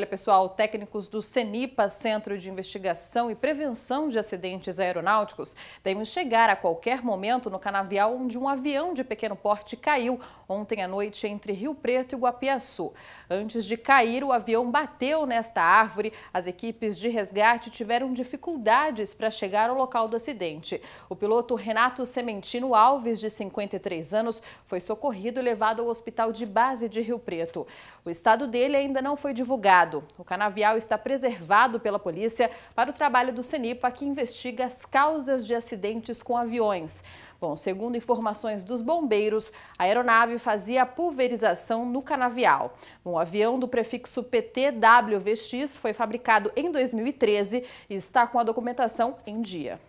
Olha pessoal, técnicos do CENIPA, Centro de Investigação e Prevenção de Acidentes Aeronáuticos, devem chegar a qualquer momento no canavial onde um avião de pequeno porte caiu ontem à noite entre Rio Preto e Guapiaçu. Antes de cair, o avião bateu nesta árvore. As equipes de resgate tiveram dificuldades para chegar ao local do acidente. O piloto Renato Sementino Alves, de 53 anos, foi socorrido e levado ao hospital de base de Rio Preto. O estado dele ainda não foi divulgado. O canavial está preservado pela polícia para o trabalho do CENIPA, que investiga as causas de acidentes com aviões. Bom, segundo informações dos bombeiros, a aeronave fazia pulverização no canavial. Um avião do prefixo PTWVX foi fabricado em 2013 e está com a documentação em dia.